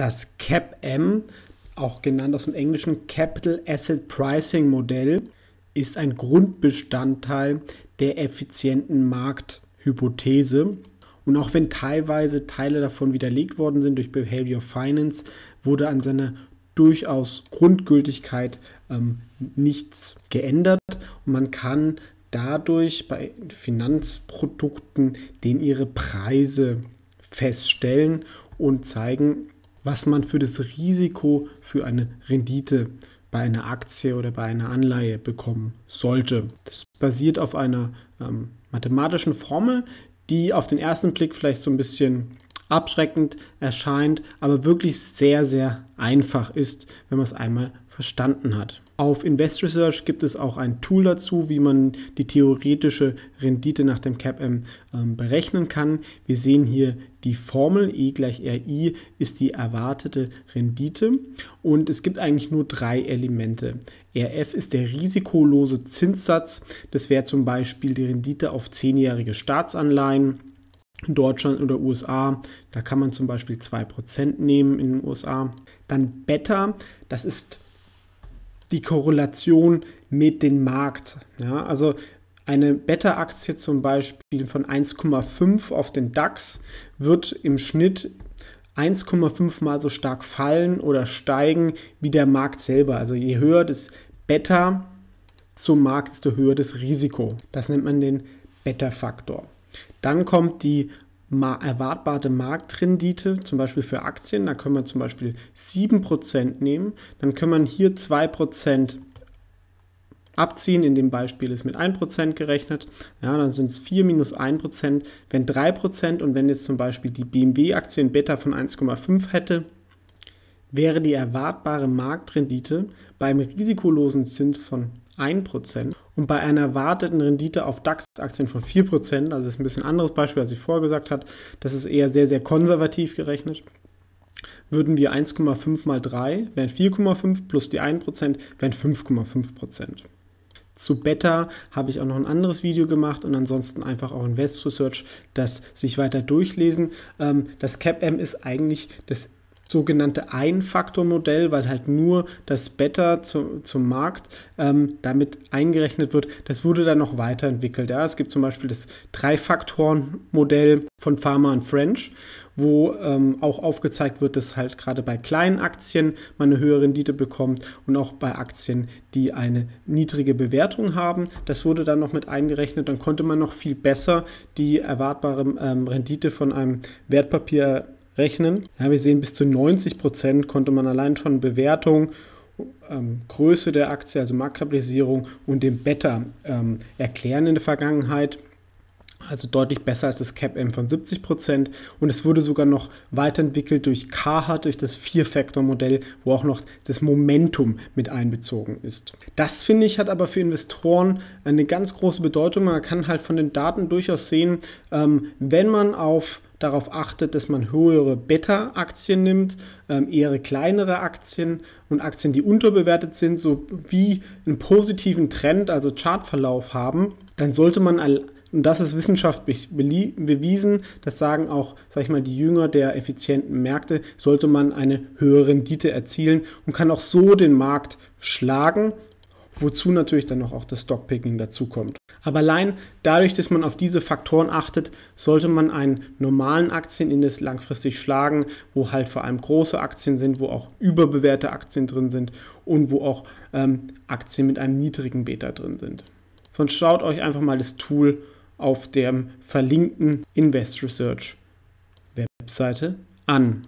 Das CAPM, auch genannt aus dem Englischen Capital Asset Pricing Modell, ist ein Grundbestandteil der effizienten Markthypothese. Und auch wenn teilweise Teile davon widerlegt worden sind durch Behavior Finance, wurde an seiner durchaus Grundgültigkeit ähm, nichts geändert. Und man kann dadurch bei Finanzprodukten den ihre Preise feststellen und zeigen, was man für das Risiko für eine Rendite bei einer Aktie oder bei einer Anleihe bekommen sollte. Das basiert auf einer ähm, mathematischen Formel, die auf den ersten Blick vielleicht so ein bisschen abschreckend erscheint, aber wirklich sehr, sehr einfach ist, wenn man es einmal verstanden hat. Auf Invest Research gibt es auch ein Tool dazu, wie man die theoretische Rendite nach dem CAPM ähm, berechnen kann. Wir sehen hier die Formel E gleich RI ist die erwartete Rendite und es gibt eigentlich nur drei Elemente. RF ist der risikolose Zinssatz, das wäre zum Beispiel die Rendite auf zehnjährige Staatsanleihen Deutschland oder USA, da kann man zum Beispiel 2% nehmen in den USA. Dann Beta, das ist die Korrelation mit dem Markt. Ja, also eine Beta-Aktie zum Beispiel von 1,5 auf den DAX wird im Schnitt 1,5 mal so stark fallen oder steigen wie der Markt selber. Also je höher das Beta zum Markt, desto höher das Risiko. Das nennt man den Beta-Faktor. Dann kommt die erwartbare Marktrendite, zum Beispiel für Aktien. Da können wir zum Beispiel 7% nehmen. Dann können wir hier 2% abziehen. In dem Beispiel ist mit 1% gerechnet. Ja, dann sind es 4 minus 1%. Wenn 3% und wenn jetzt zum Beispiel die bmw aktien Beta von 1,5 hätte, wäre die erwartbare Marktrendite beim risikolosen Zins von 1% und bei einer erwarteten Rendite auf DAX-Aktien von 4%, also das ist ein bisschen anderes Beispiel, als ich vorher gesagt habe, das ist eher sehr, sehr konservativ gerechnet, würden wir 1,5 mal 3, wären 4,5 plus die 1%, wären 5,5%. Zu Beta habe ich auch noch ein anderes Video gemacht und ansonsten einfach auch Invest Research, das sich weiter durchlesen. Ähm, das CapM ist eigentlich das sogenannte Ein-Faktor-Modell, weil halt nur das Beta zu, zum Markt ähm, damit eingerechnet wird. Das wurde dann noch weiterentwickelt. Ja? Es gibt zum Beispiel das Drei-Faktoren-Modell von Pharma und French, wo ähm, auch aufgezeigt wird, dass halt gerade bei kleinen Aktien man eine höhere Rendite bekommt und auch bei Aktien, die eine niedrige Bewertung haben. Das wurde dann noch mit eingerechnet. Dann konnte man noch viel besser die erwartbare ähm, Rendite von einem Wertpapier rechnen. Ja, wir sehen, bis zu 90 Prozent konnte man allein schon Bewertung, ähm, Größe der Aktie, also Marktkapitalisierung und dem Beta ähm, erklären in der Vergangenheit. Also deutlich besser als das CAPM von 70 Prozent. Und es wurde sogar noch weiterentwickelt durch Carhartt, durch das Vier-Faktor-Modell, wo auch noch das Momentum mit einbezogen ist. Das finde ich hat aber für Investoren eine ganz große Bedeutung. Man kann halt von den Daten durchaus sehen, ähm, wenn man auf darauf achtet, dass man höhere Beta-Aktien nimmt, ähm, eher kleinere Aktien und Aktien, die unterbewertet sind, sowie einen positiven Trend, also Chartverlauf haben, dann sollte man und das ist wissenschaftlich bewiesen, das sagen auch, sag ich mal, die Jünger der effizienten Märkte, sollte man eine höhere Rendite erzielen und kann auch so den Markt schlagen wozu natürlich dann noch auch das Stockpicking dazukommt. Aber allein dadurch, dass man auf diese Faktoren achtet, sollte man einen normalen Aktienindex langfristig schlagen, wo halt vor allem große Aktien sind, wo auch überbewährte Aktien drin sind und wo auch ähm, Aktien mit einem niedrigen Beta drin sind. Sonst schaut euch einfach mal das Tool auf der verlinkten Invest Research Webseite an.